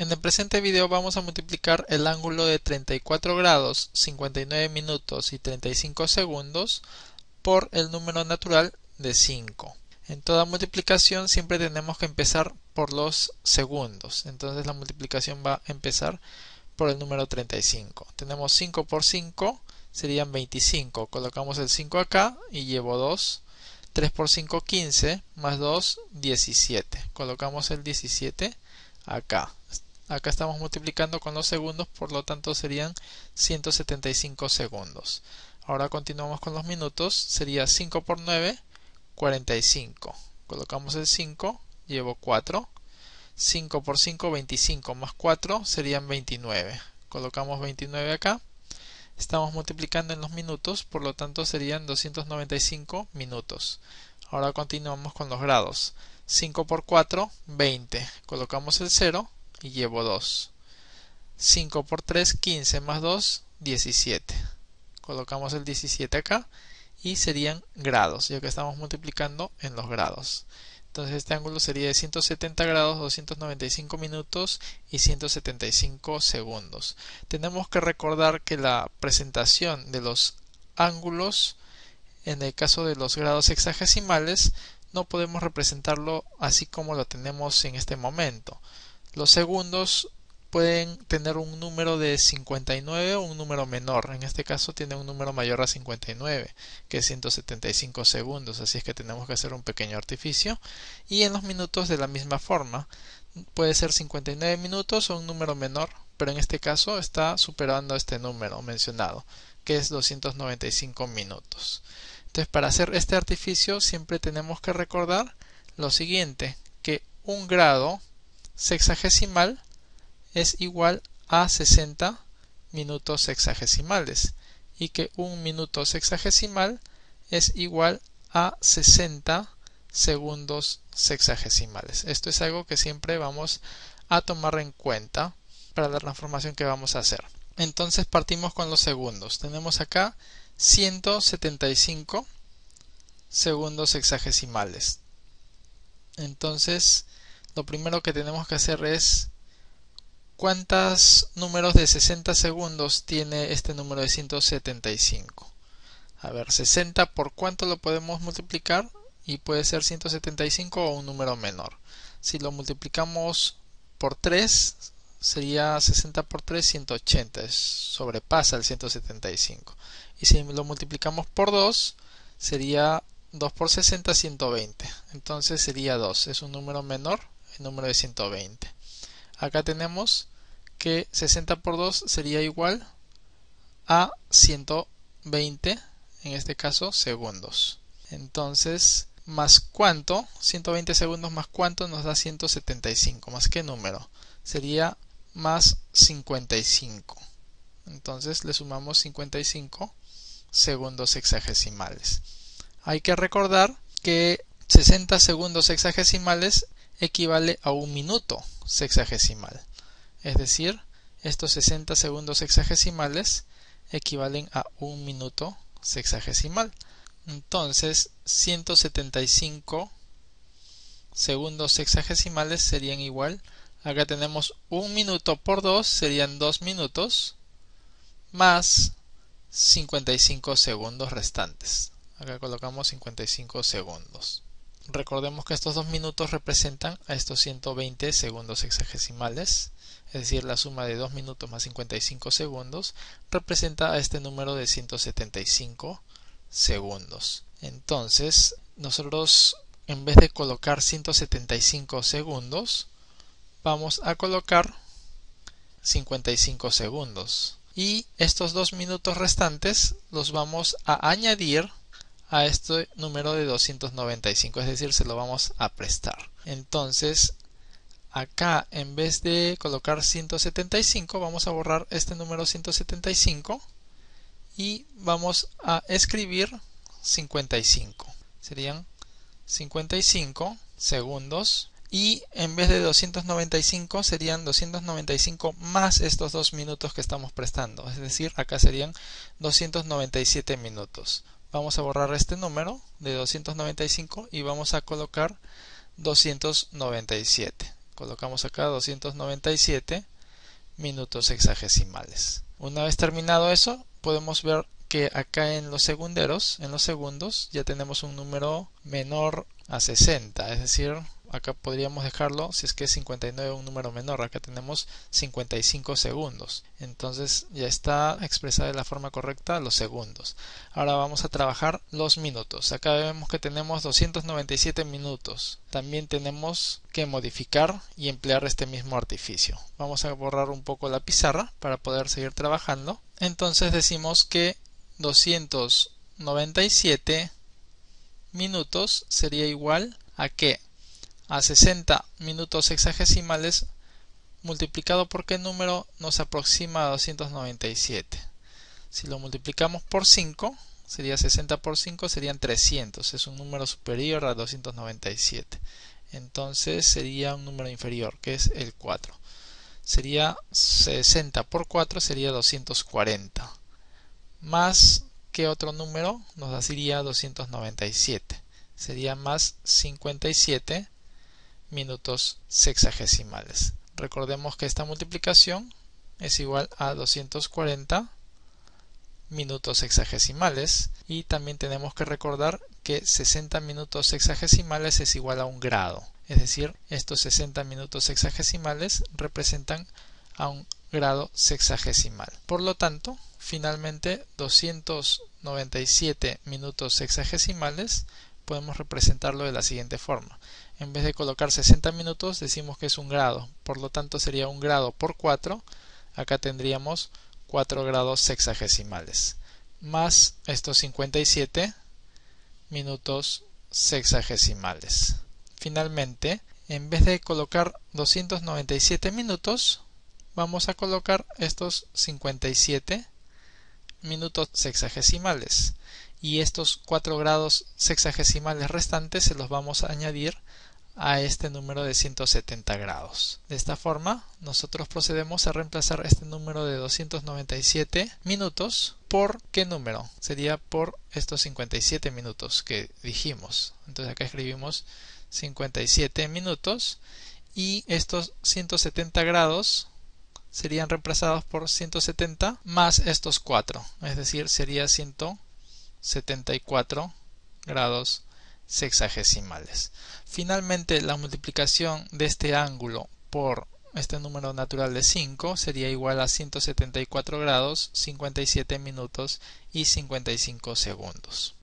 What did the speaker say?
En el presente video vamos a multiplicar el ángulo de 34 grados, 59 minutos y 35 segundos por el número natural de 5. En toda multiplicación siempre tenemos que empezar por los segundos, entonces la multiplicación va a empezar por el número 35. Tenemos 5 por 5 serían 25, colocamos el 5 acá y llevo 2, 3 por 5 15, más 2 17, colocamos el 17 acá. Acá estamos multiplicando con los segundos, por lo tanto serían 175 segundos. Ahora continuamos con los minutos, sería 5 por 9, 45. Colocamos el 5, llevo 4. 5 por 5, 25, más 4 serían 29. Colocamos 29 acá. Estamos multiplicando en los minutos, por lo tanto serían 295 minutos. Ahora continuamos con los grados. 5 por 4, 20. Colocamos el 0, y llevo 2. 5 por 3, 15 más 2, 17. Colocamos el 17 acá y serían grados, ya que estamos multiplicando en los grados. Entonces este ángulo sería de 170 grados, 295 minutos y 175 segundos. Tenemos que recordar que la presentación de los ángulos, en el caso de los grados hexagesimales, no podemos representarlo así como lo tenemos en este momento. Los segundos pueden tener un número de 59 o un número menor. En este caso tiene un número mayor a 59, que es 175 segundos, así es que tenemos que hacer un pequeño artificio. Y en los minutos de la misma forma, puede ser 59 minutos o un número menor, pero en este caso está superando este número mencionado, que es 295 minutos. Entonces, para hacer este artificio siempre tenemos que recordar lo siguiente, que un grado sexagesimal es igual a 60 minutos sexagesimales y que un minuto sexagesimal es igual a 60 segundos sexagesimales. Esto es algo que siempre vamos a tomar en cuenta para la transformación que vamos a hacer. Entonces partimos con los segundos. Tenemos acá 175 segundos sexagesimales. Entonces lo primero que tenemos que hacer es cuántos números de 60 segundos tiene este número de 175. A ver, 60 por cuánto lo podemos multiplicar y puede ser 175 o un número menor. Si lo multiplicamos por 3 sería 60 por 3 180, sobrepasa el 175. Y si lo multiplicamos por 2 sería 2 por 60 120. Entonces sería 2, es un número menor el número de 120. Acá tenemos que 60 por 2 sería igual a 120, en este caso segundos. Entonces, más cuánto, 120 segundos más cuánto nos da 175, más qué número, sería más 55. Entonces le sumamos 55 segundos hexagesimales. Hay que recordar que 60 segundos hexagesimales equivale a un minuto sexagesimal. Es decir, estos 60 segundos sexagesimales equivalen a un minuto sexagesimal. Entonces, 175 segundos sexagesimales serían igual. Acá tenemos un minuto por 2, serían 2 minutos, más 55 segundos restantes. Acá colocamos 55 segundos recordemos que estos dos minutos representan a estos 120 segundos sexagesimales, es decir, la suma de 2 minutos más 55 segundos representa a este número de 175 segundos. Entonces, nosotros en vez de colocar 175 segundos, vamos a colocar 55 segundos. Y estos dos minutos restantes los vamos a añadir a este número de 295, es decir, se lo vamos a prestar. Entonces, acá en vez de colocar 175, vamos a borrar este número 175 y vamos a escribir 55. Serían 55 segundos y en vez de 295 serían 295 más estos dos minutos que estamos prestando es decir acá serían 297 minutos vamos a borrar este número de 295 y vamos a colocar 297 colocamos acá 297 minutos hexagesimales una vez terminado eso podemos ver que acá en los segunderos en los segundos ya tenemos un número menor a 60 es decir acá podríamos dejarlo si es que 59 es un número menor acá tenemos 55 segundos entonces ya está expresada de la forma correcta los segundos ahora vamos a trabajar los minutos acá vemos que tenemos 297 minutos también tenemos que modificar y emplear este mismo artificio vamos a borrar un poco la pizarra para poder seguir trabajando entonces decimos que 297 minutos sería igual a que a 60 minutos hexagesimales multiplicado por qué número nos aproxima a 297. Si lo multiplicamos por 5, sería 60 por 5, serían 300. Es un número superior a 297. Entonces sería un número inferior, que es el 4. Sería 60 por 4, sería 240. Más que otro número nos daría 297. Sería más 57 minutos sexagesimales. Recordemos que esta multiplicación es igual a 240 minutos sexagesimales y también tenemos que recordar que 60 minutos sexagesimales es igual a un grado es decir estos 60 minutos sexagesimales representan a un grado sexagesimal por lo tanto finalmente 297 minutos sexagesimales podemos representarlo de la siguiente forma. En vez de colocar 60 minutos, decimos que es un grado, por lo tanto sería un grado por 4, acá tendríamos 4 grados sexagesimales, más estos 57 minutos sexagesimales. Finalmente, en vez de colocar 297 minutos, vamos a colocar estos 57 minutos sexagesimales y estos 4 grados sexagesimales restantes se los vamos a añadir a este número de 170 grados. De esta forma, nosotros procedemos a reemplazar este número de 297 minutos por qué número? Sería por estos 57 minutos que dijimos. Entonces acá escribimos 57 minutos y estos 170 grados serían reemplazados por 170 más estos 4, es decir, sería 170 74 grados sexagesimales. Finalmente, la multiplicación de este ángulo por este número natural de 5 sería igual a 174 grados, 57 minutos y 55 segundos.